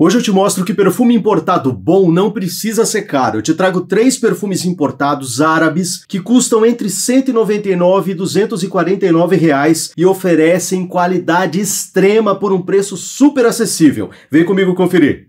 Hoje eu te mostro que perfume importado bom não precisa ser caro. Eu te trago três perfumes importados árabes que custam entre 199 e 249 reais e oferecem qualidade extrema por um preço super acessível. Vem comigo conferir.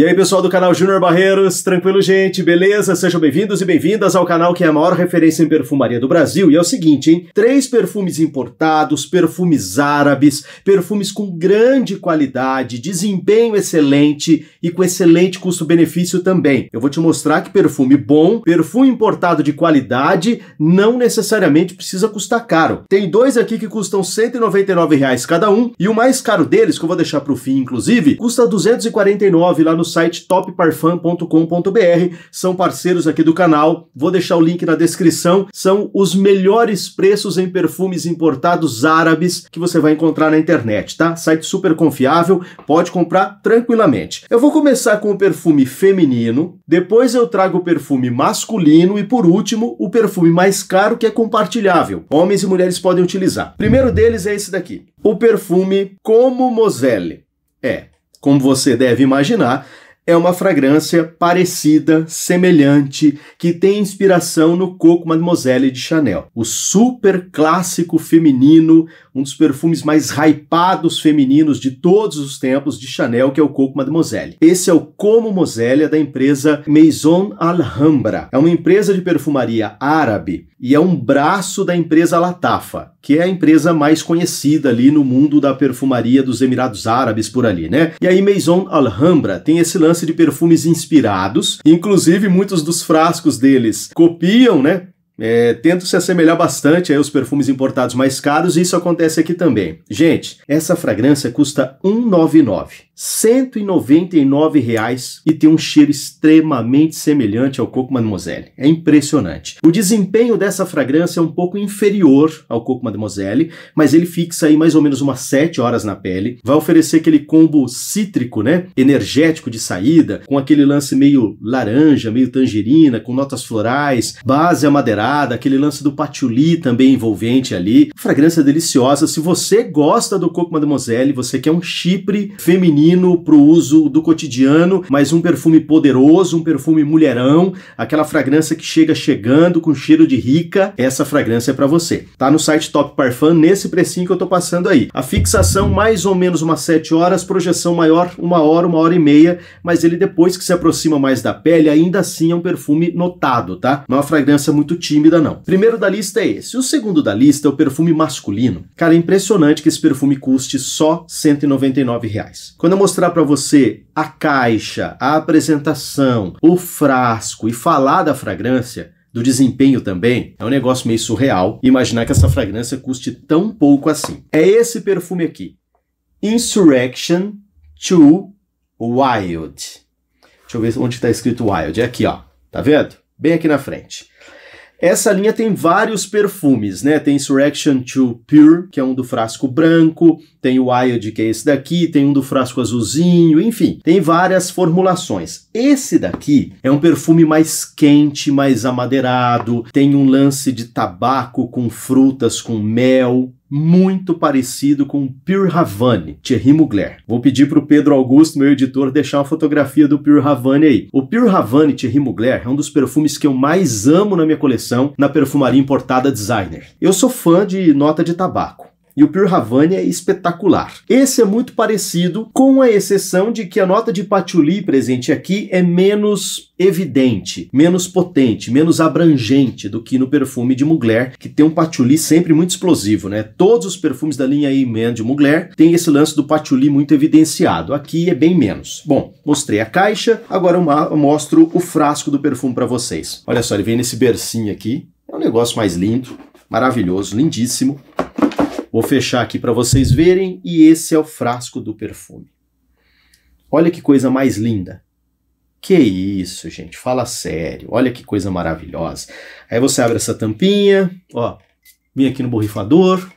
E aí, pessoal do canal Júnior Barreiros, tranquilo, gente? Beleza? Sejam bem-vindos e bem-vindas ao canal que é a maior referência em perfumaria do Brasil. E é o seguinte, hein? Três perfumes importados, perfumes árabes, perfumes com grande qualidade, desempenho excelente e com excelente custo-benefício também. Eu vou te mostrar que perfume bom, perfume importado de qualidade, não necessariamente precisa custar caro. Tem dois aqui que custam R$199 cada um, e o mais caro deles, que eu vou deixar para o fim, inclusive, custa R$249,00 lá no site topparfum.com.br. São parceiros aqui do canal. Vou deixar o link na descrição. São os melhores preços em perfumes importados árabes que você vai encontrar na internet, tá? Site super confiável, pode comprar tranquilamente. Eu vou começar com o perfume feminino, depois eu trago o perfume masculino e por último, o perfume mais caro que é compartilhável. Homens e mulheres podem utilizar. Primeiro deles é esse daqui. O perfume Como Moselle. É, como você deve imaginar, é uma fragrância parecida, semelhante, que tem inspiração no Coco Mademoiselle de Chanel. O super clássico feminino, um dos perfumes mais hypados femininos de todos os tempos de Chanel, que é o Coco Mademoiselle. Esse é o Como Moselle da empresa Maison Alhambra. É uma empresa de perfumaria árabe e é um braço da empresa Latafa, que é a empresa mais conhecida ali no mundo da perfumaria dos Emirados Árabes por ali, né? E aí Maison Alhambra tem esse lance de perfumes inspirados, inclusive muitos dos frascos deles copiam, né? é, se assemelhar bastante aos perfumes importados mais caros e isso acontece aqui também. Gente, essa fragrância custa 199. 199 reais e tem um cheiro extremamente semelhante ao Coco Mademoiselle. É impressionante. O desempenho dessa fragrância é um pouco inferior ao Coco Mademoiselle, mas ele fixa aí mais ou menos umas 7 horas na pele. Vai oferecer aquele combo cítrico, né? Energético de saída, com aquele lance meio laranja, meio tangerina, com notas florais, base amadeirada temperada, aquele lance do patchouli também envolvente ali. Fragrância deliciosa. Se você gosta do Coco Mademoiselle, você quer um chipre feminino pro uso do cotidiano, mas um perfume poderoso, um perfume mulherão, aquela fragrância que chega chegando com cheiro de rica, essa fragrância é para você. Tá no site Top Parfum nesse precinho que eu tô passando aí. A fixação mais ou menos umas 7 horas, projeção maior, uma hora, uma hora e meia, mas ele depois que se aproxima mais da pele, ainda assim é um perfume notado, tá? Não é uma fragrância muito tímida tímida, não. Primeiro da lista é esse. O segundo da lista é o perfume masculino. Cara, é impressionante que esse perfume custe só R$199. Quando eu mostrar para você a caixa, a apresentação, o frasco e falar da fragrância, do desempenho também, é um negócio meio surreal imaginar que essa fragrância custe tão pouco assim. É esse perfume aqui. Insurrection to Wild. Deixa eu ver onde está escrito Wild. É aqui, ó. Tá vendo? Bem aqui na frente. Essa linha tem vários perfumes, né? Tem Insurrection 2 Pure, que é um do frasco branco, tem o Wild, que é esse daqui, tem um do frasco azulzinho, enfim, tem várias formulações. Esse daqui é um perfume mais quente, mais amadeirado, tem um lance de tabaco com frutas, com mel, muito parecido com Pure Havane, Thierry Mugler. Vou pedir para o Pedro Augusto, meu editor, deixar uma fotografia do Pure Havane aí. O Pure Havane Thierry Mugler é um dos perfumes que eu mais amo na minha coleção na perfumaria importada designer. Eu sou fã de nota de tabaco. E o Pure Havana é espetacular. Esse é muito parecido, com a exceção de que a nota de patchouli presente aqui é menos evidente, menos potente, menos abrangente do que no perfume de Mugler, que tem um patchouli sempre muito explosivo, né? Todos os perfumes da linha Iman de Mugler têm esse lance do patchouli muito evidenciado. Aqui é bem menos. Bom, mostrei a caixa, agora eu mostro o frasco do perfume para vocês. Olha só, ele vem nesse bercinho aqui. É um negócio mais lindo, maravilhoso, lindíssimo. Vou fechar aqui para vocês verem e esse é o frasco do perfume. Olha que coisa mais linda. Que isso, gente, fala sério. Olha que coisa maravilhosa. Aí você abre essa tampinha, ó, vem aqui no borrifador,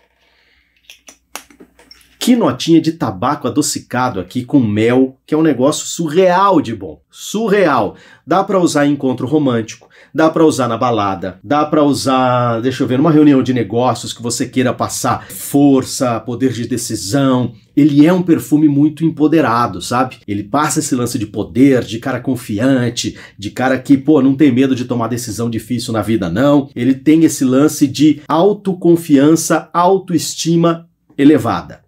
que notinha de tabaco adocicado aqui com mel, que é um negócio surreal de bom. Surreal. Dá para usar em encontro romântico, dá para usar na balada, dá para usar, deixa eu ver, numa reunião de negócios que você queira passar força, poder de decisão. Ele é um perfume muito empoderado, sabe? Ele passa esse lance de poder, de cara confiante, de cara que, pô, não tem medo de tomar decisão difícil na vida, não. Ele tem esse lance de autoconfiança, autoestima elevada.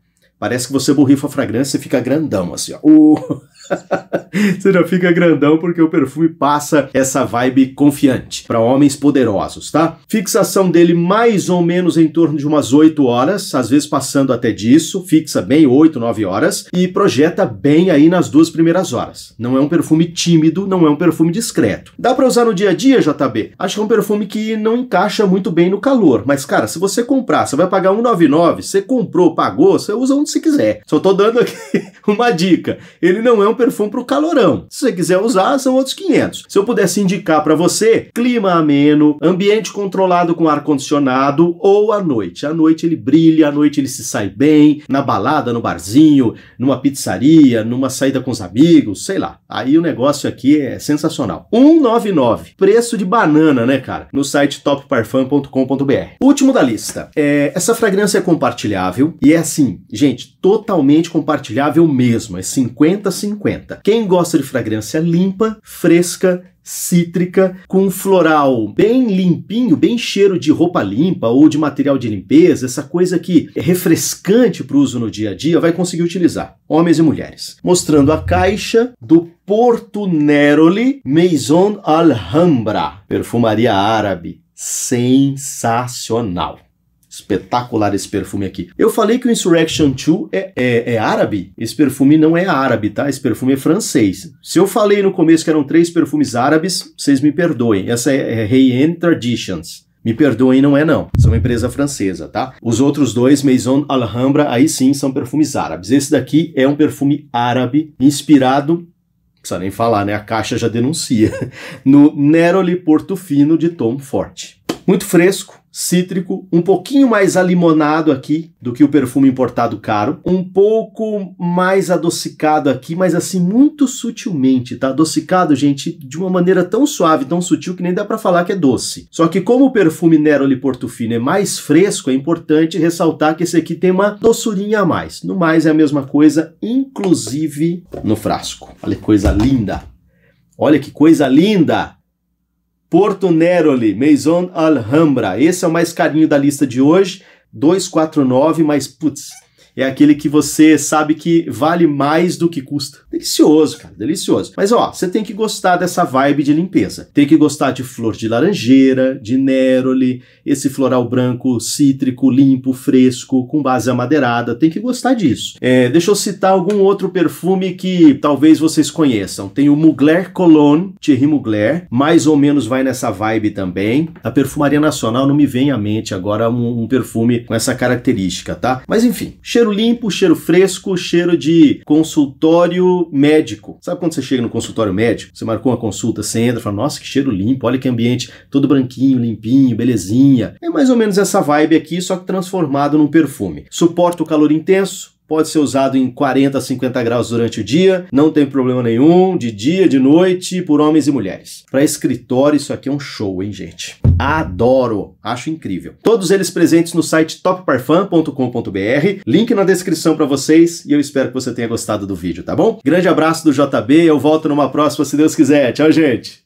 Parece que você borrifa a fragrância e fica grandão, assim, ó. Uh! Você já fica grandão porque o perfume passa essa vibe confiante para homens poderosos, tá? Fixação dele mais ou menos em torno de umas 8 horas, às vezes passando até disso, fixa bem 8, 9 horas e projeta bem aí nas duas primeiras horas. Não é um perfume tímido, não é um perfume discreto. Dá para usar no dia a dia, JB? Acho que é um perfume que não encaixa muito bem no calor, mas cara, se você comprar, você vai pagar 1,99, você comprou, pagou, você usa onde você quiser. Só tô dando aqui uma dica. Ele não é um um perfume para o calorão. Se você quiser usar, são outros 500. Se eu pudesse indicar para você, clima ameno, ambiente controlado com ar-condicionado ou à noite. À noite ele brilha, à noite ele se sai bem, na balada, no barzinho, numa pizzaria, numa saída com os amigos, sei lá. Aí o negócio aqui é sensacional. 199, preço de banana, né, cara? No site topparfum.com.br. Último da lista. É, essa fragrância é compartilhável e é assim, gente, totalmente compartilhável mesmo. É 50 50 50. Quem gosta de fragrância limpa, fresca, cítrica, com um floral bem limpinho, bem cheiro de roupa limpa ou de material de limpeza, essa coisa que é refrescante para o uso no dia a dia, vai conseguir utilizar, homens e mulheres. Mostrando a caixa do Porto Neroli Maison Alhambra, perfumaria árabe. Sensacional! espetacular esse perfume aqui. Eu falei que o Insurrection 2 é, é, é, árabe. Esse perfume não é árabe, tá? Esse perfume é francês. Se eu falei no começo que eram três perfumes árabes, vocês me perdoem. Essa é, é Traditions. Me perdoem, não é não. São uma empresa francesa, tá? Os outros dois, Maison Alhambra, aí sim são perfumes árabes. Esse daqui é um perfume árabe inspirado precisa nem falar, né? A caixa já denuncia. No Neroli Portofino de Tom Forte. Muito fresco, cítrico, um pouquinho mais alimonado aqui do que o perfume importado caro, um pouco mais adocicado aqui, mas assim muito sutilmente, tá? Adocicado, gente, de uma maneira tão suave, tão sutil que nem dá para falar que é doce. Só que como o perfume Neroli Portofino é mais fresco, é importante ressaltar que esse aqui tem uma doçurinha a mais. No mais é a mesma coisa, inclusive no frasco. Olha que coisa linda. Olha que coisa linda! Porto Neroli, Maison Alhambra. Esse é o mais carinho da lista de hoje. 249, mas putz, é aquele que você sabe que vale mais do que custa. Delicioso, cara, delicioso. Mas ó, você tem que gostar dessa vibe de limpeza. Tem que gostar de flor de laranjeira, de neroli, esse floral branco, cítrico, limpo, fresco, com base amadeirada. Tem que gostar disso. É, deixa eu citar algum outro perfume que talvez vocês conheçam. Tem o Mugler Cologne, Thierry Mugler, mais ou menos vai nessa vibe também. A perfumaria nacional não me vem à mente agora um, um perfume com essa característica, tá? Mas enfim, cheiro cheiro limpo, cheiro fresco, cheiro de consultório médico. Sabe quando você chega no consultório médico? Você marcou uma consulta, você entra e fala, nossa, que cheiro limpo, olha que ambiente todo branquinho, limpinho, belezinha. É mais ou menos essa vibe aqui, só que transformado num perfume. Suporta o calor intenso, pode ser usado em 40 a 50 graus durante o dia, não tem problema nenhum, de dia, de noite, por homens e mulheres. Para escritório, isso aqui é um show, hein, gente? Adoro, acho incrível. Todos eles presentes no site topparfum.com.br, link na descrição para vocês e eu espero que você tenha gostado do vídeo, tá bom? Grande abraço do JB, eu volto numa próxima se Deus quiser. Tchau, gente.